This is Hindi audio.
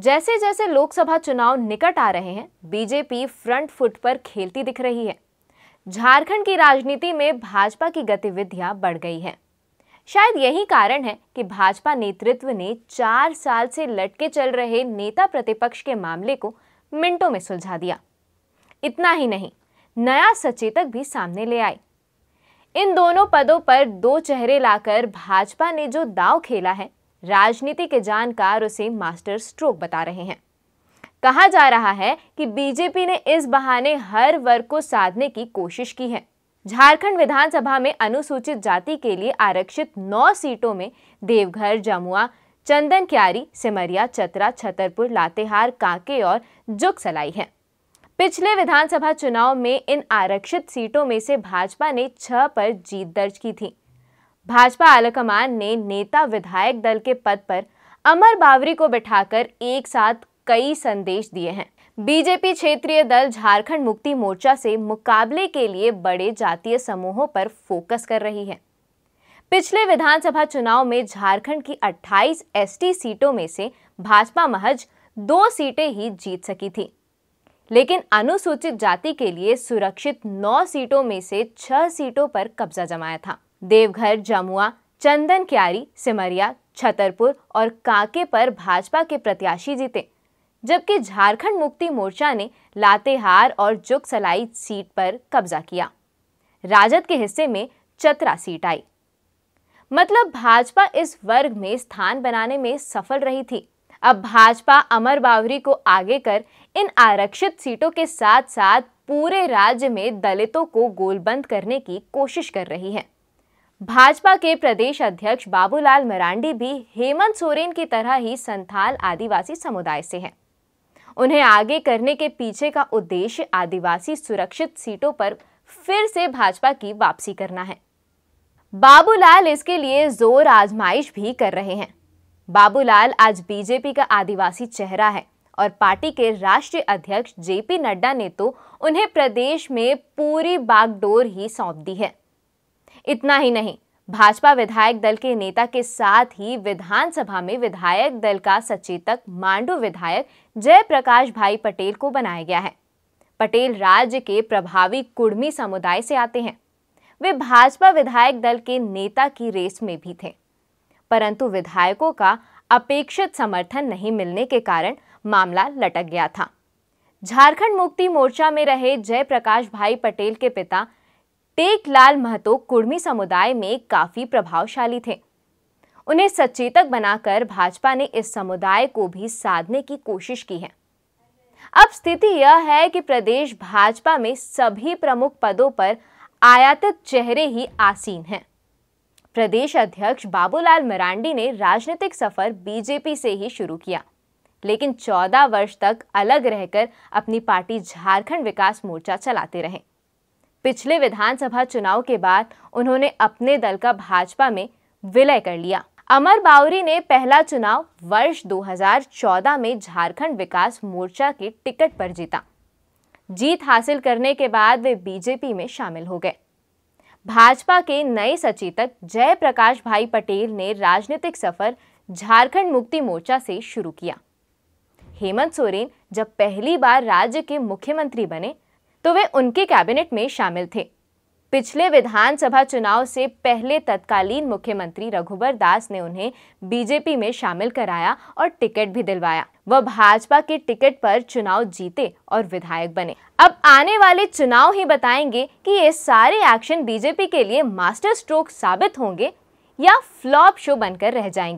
जैसे जैसे लोकसभा चुनाव निकट आ रहे हैं बीजेपी फ्रंट फुट पर खेलती दिख रही है झारखंड की राजनीति में भाजपा की गतिविधियां बढ़ गई हैं शायद यही कारण है कि भाजपा नेतृत्व ने चार साल से लटके चल रहे नेता प्रतिपक्ष के मामले को मिनटों में सुलझा दिया इतना ही नहीं नया सचेतक भी सामने ले आए इन दोनों पदों पर दो चेहरे लाकर भाजपा ने जो दाव खेला है राजनीति के जानकार उसे मास्टर स्ट्रोक बता रहे हैं कहा जा रहा है कि बीजेपी ने इस बहाने हर वर्ग को साधने की कोशिश की है झारखंड विधानसभा में अनुसूचित जाति के लिए आरक्षित नौ सीटों में देवघर जमुआ चंदन क्यारी सिमरिया चतरा छतरपुर लातेहार कांके और जुगसलाई है पिछले विधानसभा चुनाव में इन आरक्षित सीटों में से भाजपा ने छह पर जीत दर्ज की थी भाजपा आलाकमान ने नेता विधायक दल के पद पर अमर बावरी को बैठाकर एक साथ कई संदेश दिए हैं बीजेपी क्षेत्रीय दल झारखंड मुक्ति मोर्चा से मुकाबले के लिए बड़े जातीय समूहों पर फोकस कर रही है पिछले विधानसभा चुनाव में झारखंड की 28 एसटी सीटों में से भाजपा महज दो सीटें ही जीत सकी थी लेकिन अनुसूचित जाति के लिए सुरक्षित नौ सीटों में से छह सीटों पर कब्जा जमाया था देवघर जमुआ चंदन क्यारी सिमरिया छतरपुर और कांके पर भाजपा के प्रत्याशी जीते जबकि झारखंड मुक्ति मोर्चा ने लातेहार और जुगसलाई सीट पर कब्जा किया राजद के हिस्से में चतरा सीट आई मतलब भाजपा इस वर्ग में स्थान बनाने में सफल रही थी अब भाजपा अमर बावरी को आगे कर इन आरक्षित सीटों के साथ साथ पूरे राज्य में दलितों को गोलबंद करने की कोशिश कर रही है भाजपा के प्रदेश अध्यक्ष बाबूलाल मरांडी भी हेमंत सोरेन की तरह ही संथाल आदिवासी समुदाय से हैं उन्हें आगे करने के पीछे का उद्देश्य आदिवासी सुरक्षित सीटों पर फिर से भाजपा की वापसी करना है बाबूलाल इसके लिए जोर आजमाइश भी कर रहे हैं बाबूलाल आज बीजेपी का आदिवासी चेहरा है और पार्टी के राष्ट्रीय अध्यक्ष जेपी नड्डा ने तो उन्हें प्रदेश में पूरी बागडोर ही सौंप दी है इतना ही नहीं भाजपा विधायक दल के नेता के साथ ही विधानसभा में विधायक दल का सचेतक मांडू विधायक जयप्रकाश भाई पटेल को बनाया गया है पटेल राज्य के प्रभावी कुड़मी समुदाय से आते हैं वे भाजपा विधायक दल के नेता की रेस में भी थे परंतु विधायकों का अपेक्षित समर्थन नहीं मिलने के कारण मामला लटक गया था झारखंड मुक्ति मोर्चा में रहे जयप्रकाश भाई पटेल के पिता टेकलाल महतो कुर्मी समुदाय में काफ़ी प्रभावशाली थे उन्हें सचेतक बनाकर भाजपा ने इस समुदाय को भी साधने की कोशिश की है अब स्थिति यह है कि प्रदेश भाजपा में सभी प्रमुख पदों पर आयातित चेहरे ही आसीन हैं प्रदेश अध्यक्ष बाबूलाल मरांडी ने राजनीतिक सफर बीजेपी से ही शुरू किया लेकिन 14 वर्ष तक अलग रहकर अपनी पार्टी झारखंड विकास मोर्चा चलाते रहे पिछले विधानसभा चुनाव के बाद उन्होंने अपने दल का भाजपा में विलय कर लिया अमर बावरी ने पहला चुनाव वर्ष 2014 में झारखंड विकास मोर्चा के टिकट पर जीता जीत हासिल करने के बाद वे बीजेपी में शामिल हो गए भाजपा के नए सचेतक जयप्रकाश भाई पटेल ने राजनीतिक सफर झारखंड मुक्ति मोर्चा से शुरू किया हेमंत सोरेन जब पहली बार राज्य के मुख्यमंत्री बने तो वे उनके कैबिनेट में शामिल थे पिछले विधानसभा चुनाव से पहले तत्कालीन मुख्यमंत्री रघुवर दास ने उन्हें बीजेपी में शामिल कराया और टिकट भी दिलवाया वह भाजपा के टिकट पर चुनाव जीते और विधायक बने अब आने वाले चुनाव ही बताएंगे कि ये सारे एक्शन बीजेपी के लिए मास्टर स्ट्रोक साबित होंगे या फ्लॉप शो बनकर रह जाएंगे